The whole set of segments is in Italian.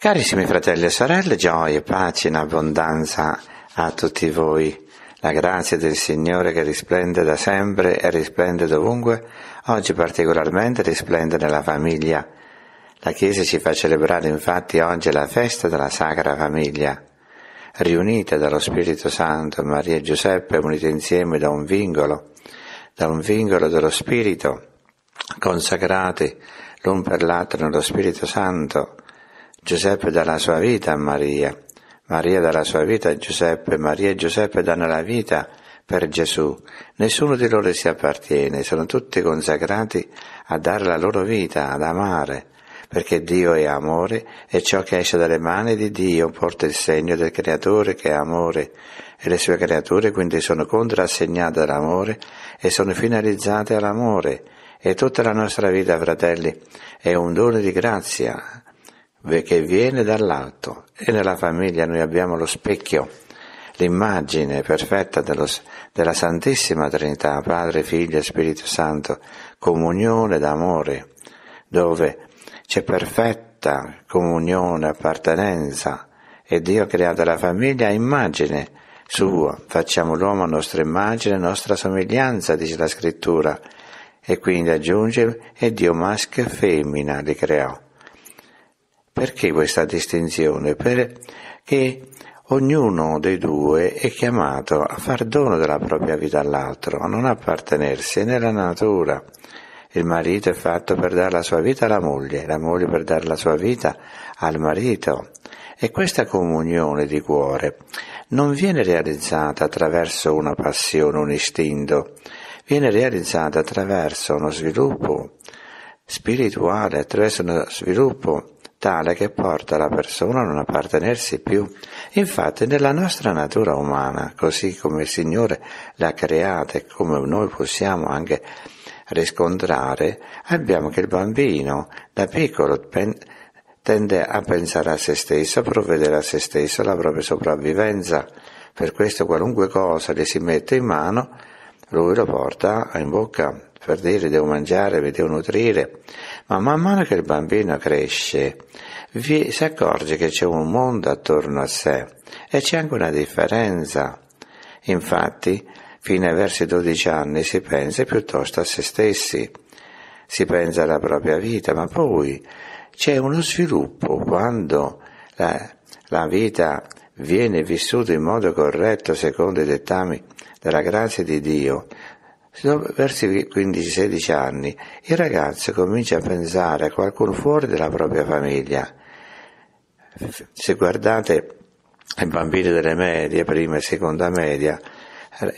Carissimi fratelli e sorelle, gioia e pace in abbondanza a tutti voi. La grazia del Signore che risplende da sempre e risplende dovunque, oggi particolarmente risplende nella famiglia. La Chiesa ci fa celebrare infatti oggi la festa della Sacra Famiglia. Riunite dallo Spirito Santo, Maria e Giuseppe unite insieme da un vincolo, da un vincolo dello Spirito, consacrati l'un per l'altro nello Spirito Santo, Giuseppe dà la sua vita a Maria, Maria dà la sua vita a Giuseppe, Maria e Giuseppe danno la vita per Gesù. Nessuno di loro si appartiene, sono tutti consacrati a dare la loro vita, ad amare, perché Dio è amore e ciò che esce dalle mani di Dio porta il segno del Creatore che è amore e le sue creature quindi sono contrassegnate all'amore e sono finalizzate all'amore e tutta la nostra vita, fratelli, è un dono di grazia, che viene dall'alto e nella famiglia noi abbiamo lo specchio, l'immagine perfetta dello, della Santissima Trinità, Padre, Figlio e Spirito Santo, comunione d'amore, dove c'è perfetta comunione, appartenenza e Dio ha creato la famiglia a immagine sua, facciamo l'uomo a nostra immagine, nostra somiglianza, dice la scrittura, e quindi aggiunge, e Dio maschio e femmina li creò. Perché questa distinzione? Perché ognuno dei due è chiamato a far dono della propria vita all'altro, a non appartenersi nella natura. Il marito è fatto per dare la sua vita alla moglie, la moglie per dare la sua vita al marito. E questa comunione di cuore non viene realizzata attraverso una passione, un istinto, viene realizzata attraverso uno sviluppo spirituale, attraverso uno sviluppo tale che porta la persona a non appartenersi più. Infatti nella nostra natura umana, così come il Signore l'ha creata e come noi possiamo anche riscontrare, abbiamo che il bambino da piccolo pen- tende a pensare a se stesso, a provvedere a se stesso alla propria sopravvivenza. Per questo qualunque cosa le si mette in mano lui lo porta in bocca per dire devo mangiare, mi devo nutrire, ma man mano che il bambino cresce vi, si accorge che c'è un mondo attorno a sé e c'è anche una differenza. Infatti, fino ai versi 12 anni si pensa piuttosto a se stessi, si pensa alla propria vita, ma poi c'è uno sviluppo quando la, la vita viene vissuto in modo corretto secondo i dettami della grazia di Dio, verso i 15-16 anni il ragazzo comincia a pensare a qualcuno fuori della propria famiglia. Se guardate i bambini delle medie, prima e seconda media,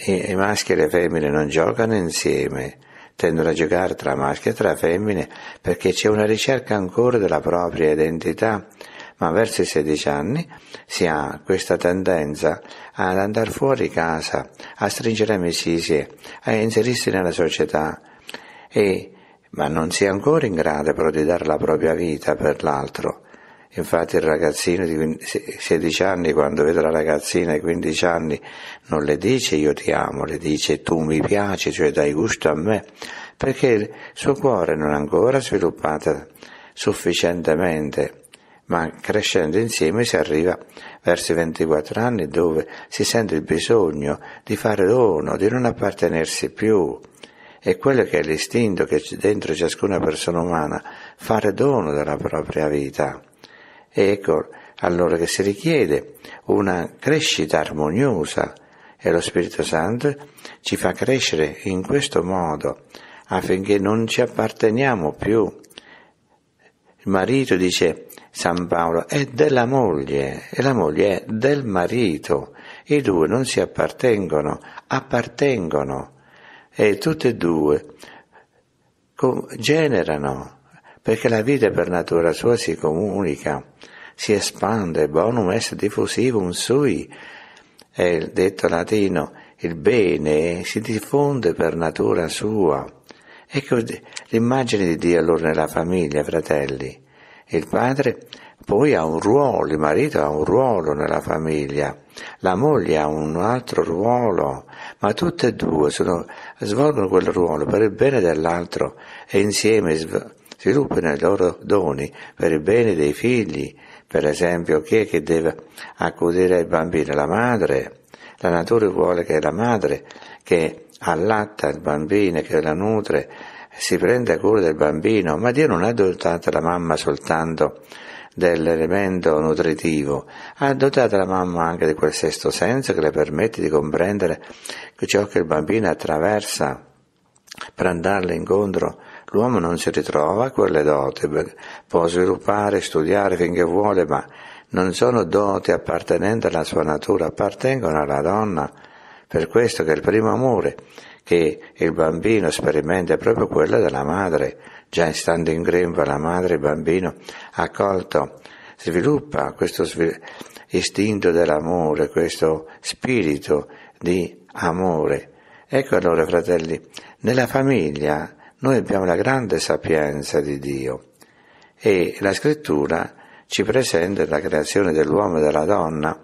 i, maschi e le femmine non giocano insieme, tendono a giocare tra maschi e tra femmine perché c'è una ricerca ancora della propria identità ma verso i 16 anni si ha questa tendenza ad andare fuori casa, a stringere amicizie, a inserirsi nella società e ma non si è ancora in grado però di dare la propria vita per l'altro. Infatti il ragazzino di 16 anni quando vede la ragazzina di 15 anni non le dice io ti amo, le dice tu mi piaci, cioè dai gusto a me, perché il suo cuore non è ancora sviluppato sufficientemente ma crescendo insieme si arriva verso i 24 anni dove si sente il bisogno di fare dono, di non appartenersi più. E quello che è l'istinto che c'è dentro ciascuna persona umana, fare dono della propria vita. E ecco allora che si richiede una crescita armoniosa e lo Spirito Santo ci fa crescere in questo modo affinché non ci apparteniamo più. Il marito dice San Paolo, è della moglie e la moglie è del marito. I due non si appartengono, appartengono e tutte e due generano, perché la vita per natura sua si comunica, si espande, bonum est diffusivum sui, è detto latino, il bene si diffonde per natura sua. Ecco l'immagine di Dio allora nella famiglia, fratelli. Il padre poi ha un ruolo, il marito ha un ruolo nella famiglia, la moglie ha un altro ruolo, ma tutte e due sono, svolgono quel ruolo per il bene dell'altro e insieme sviluppano i loro doni per il bene dei figli. Per esempio, chi è che deve accudire il bambino? La madre. La natura vuole che la madre che allatta il bambino, che la nutre, si prende cura del bambino, ma Dio non ha dotato la mamma soltanto dell'elemento nutritivo, ha dotato la mamma anche di quel sesto senso che le permette di comprendere ciò che il bambino attraversa per andarle incontro. L'uomo non si ritrova a quelle doti, può sviluppare, studiare finché vuole, ma non sono doti appartenenti alla sua natura, appartengono alla donna per questo che il primo amore che il bambino sperimenta è proprio quello della madre. Già stando in grembo la madre, il bambino ha colto, sviluppa questo istinto dell'amore, questo spirito di amore. Ecco allora, fratelli, nella famiglia noi abbiamo la grande sapienza di Dio e la scrittura ci presenta la creazione dell'uomo e della donna.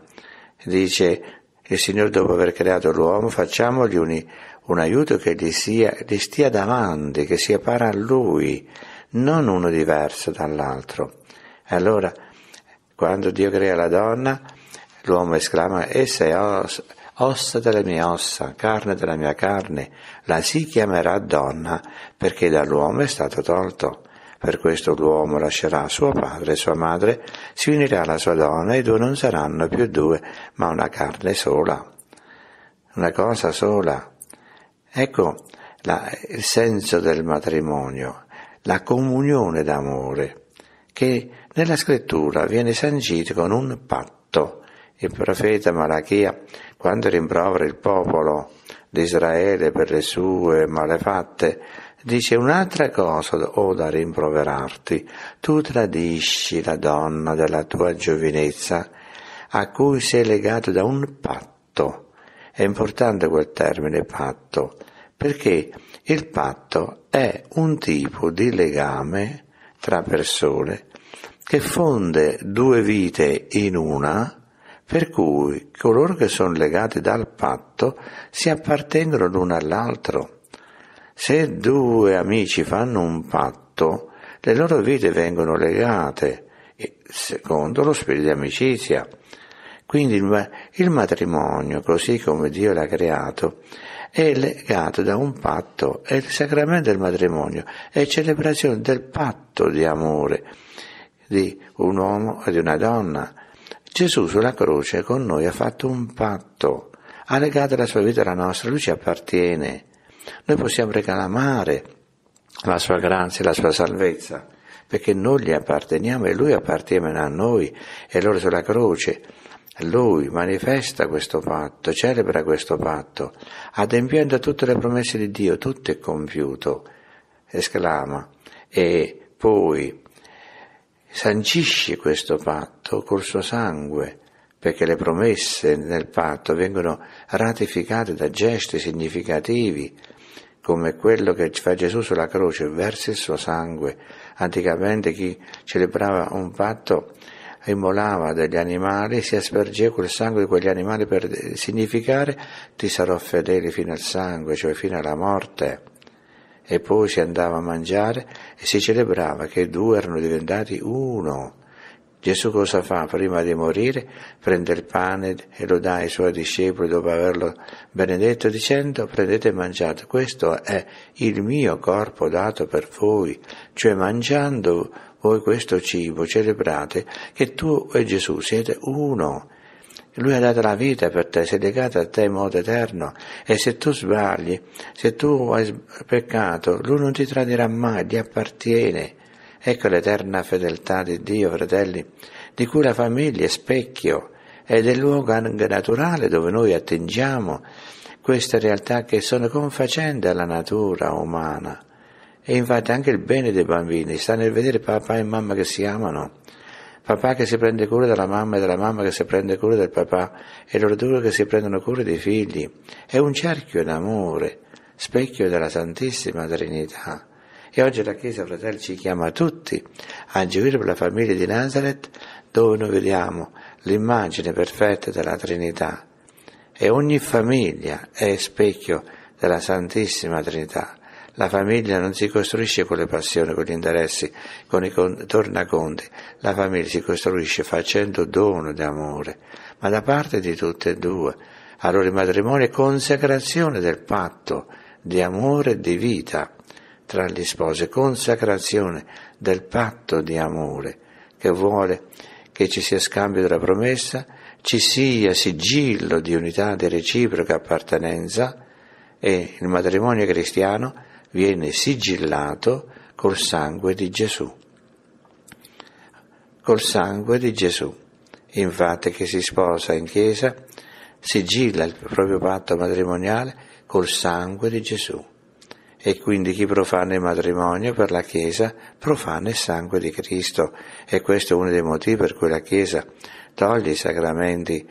Dice il Signore, dopo aver creato l'uomo, facciamogli un, un aiuto che gli, sia, gli stia davanti, che sia pari a lui, non uno diverso dall'altro. Allora, quando Dio crea la donna, l'uomo esclama, essa è os, ossa delle mie ossa, carne della mia carne, la si chiamerà donna, perché dall'uomo è stato tolto. Per questo l'uomo lascerà suo padre e sua madre, si unirà alla sua donna e i due non saranno più due, ma una carne sola. Una cosa sola. Ecco la, il senso del matrimonio, la comunione d'amore, che nella scrittura viene sancito con un patto. Il profeta Malachia, quando rimprovera il popolo di Israele per le sue malefatte, dice un'altra cosa ho oh, da rimproverarti, tu tradisci la donna della tua giovinezza a cui sei legato da un patto. È importante quel termine patto, perché il patto è un tipo di legame tra persone che fonde due vite in una, per cui coloro che sono legati dal patto si appartengono l'uno all'altro se due amici fanno un patto, le loro vite vengono legate secondo lo spirito di amicizia. Quindi il matrimonio, così come Dio l'ha creato, è legato da un patto, è il sacramento del matrimonio, è celebrazione del patto di amore di un uomo e di una donna. Gesù sulla croce con noi ha fatto un patto, ha legato la sua vita alla nostra, lui ci appartiene. Noi possiamo reclamare la sua grazia, la sua salvezza, perché noi gli apparteniamo e lui appartiene a noi. E allora sulla croce lui manifesta questo patto, celebra questo patto, adempiendo a tutte le promesse di Dio, tutto è compiuto, esclama, e poi sancisce questo patto col suo sangue, perché le promesse nel patto vengono ratificate da gesti significativi, come quello che fa Gesù sulla croce, versa il suo sangue. Anticamente chi celebrava un patto immolava degli animali, si aspergeva col sangue di quegli animali per significare ti sarò fedele fino al sangue, cioè fino alla morte. E poi si andava a mangiare e si celebrava che i due erano diventati uno Gesù cosa fa? Prima di morire prende il pane e lo dà ai suoi discepoli dopo averlo benedetto dicendo prendete e mangiate, questo è il mio corpo dato per voi, cioè mangiando voi questo cibo celebrate che tu e Gesù siete uno. Lui ha dato la vita per te, si è legato a te in modo eterno e se tu sbagli, se tu hai peccato, lui non ti tradirà mai, gli appartiene. Ecco l'eterna fedeltà di Dio, fratelli, di cui la famiglia è specchio ed è il luogo anche naturale dove noi attingiamo queste realtà che sono confacenti alla natura umana. E infatti anche il bene dei bambini sta nel vedere papà e mamma che si amano, papà che si prende cura della mamma e della mamma che si prende cura del papà e loro due che si prendono cura dei figli. È un cerchio d'amore, specchio della Santissima Trinità che oggi la Chiesa, fratelli, ci chiama tutti a gioire per la famiglia di Nazareth, dove noi vediamo l'immagine perfetta della Trinità. E ogni famiglia è specchio della Santissima Trinità. La famiglia non si costruisce con le passioni, con gli interessi, con i con- tornaconti. La famiglia si costruisce facendo dono d'amore, ma da parte di tutte e due. Allora il matrimonio è consacrazione del patto di amore e di vita tra gli sposi, consacrazione del patto di amore che vuole che ci sia scambio della promessa, ci sia sigillo di unità di reciproca appartenenza e il matrimonio cristiano viene sigillato col sangue di Gesù. Col sangue di Gesù. Infatti chi si sposa in chiesa sigilla il proprio patto matrimoniale col sangue di Gesù e quindi chi profana il matrimonio per la Chiesa profana il sangue di Cristo e questo è uno dei motivi per cui la Chiesa toglie i sacramenti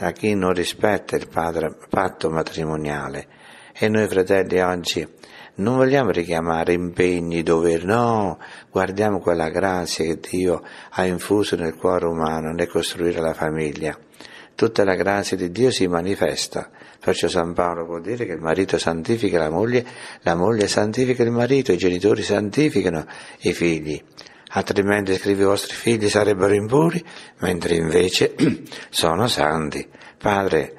a chi non rispetta il padre, patto matrimoniale. E noi fratelli oggi non vogliamo richiamare impegni, doveri, no, guardiamo quella grazia che Dio ha infuso nel cuore umano nel costruire la famiglia tutta la grazia di Dio si manifesta. Perciò San Paolo può dire che il marito santifica la moglie, la moglie santifica il marito, i genitori santificano i figli. Altrimenti scrivi i vostri figli sarebbero impuri, mentre invece sono santi. Padre,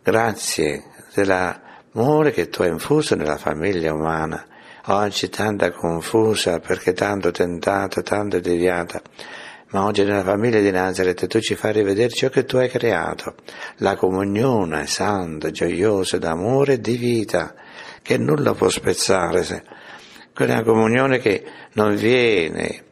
grazie dell'amore che tu hai infuso nella famiglia umana, oggi tanta confusa perché tanto tentata, tanto deviata ma oggi nella famiglia di Nazareth tu ci fai rivedere ciò che tu hai creato, la comunione santa, gioiosa, d'amore e di vita, che nulla può spezzare. Quella comunione che non viene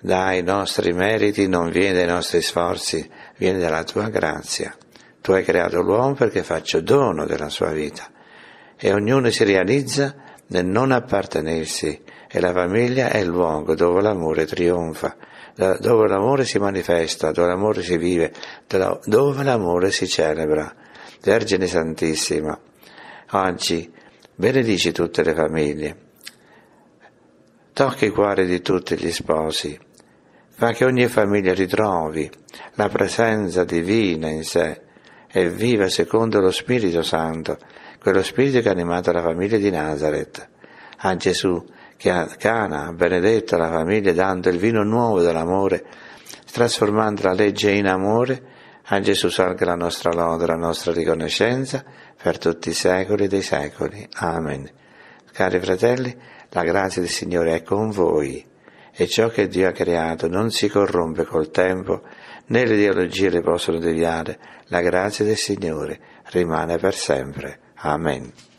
dai nostri meriti, non viene dai nostri sforzi, viene dalla tua grazia. Tu hai creato l'uomo perché faccio dono della sua vita e ognuno si realizza nel non appartenersi e la famiglia è il luogo dove l'amore trionfa eh, dove l'amore si manifesta, dove l'amore si vive, dove l'amore si celebra. Vergine Santissima, oggi benedici tutte le famiglie, tocca i cuori di tutti gli sposi, fa che ogni famiglia ritrovi la presenza divina in sé e viva secondo lo Spirito Santo, quello Spirito che ha animato la famiglia di Nazareth. A Gesù, Cana benedetta la famiglia dando il vino nuovo dell'amore, trasformando la legge in amore, a Gesù salga la nostra lode, la nostra riconoscenza per tutti i secoli dei secoli. Amen. Cari fratelli, la grazia del Signore è con voi e ciò che Dio ha creato non si corrompe col tempo, né le ideologie le possono deviare. La grazia del Signore rimane per sempre. Amen.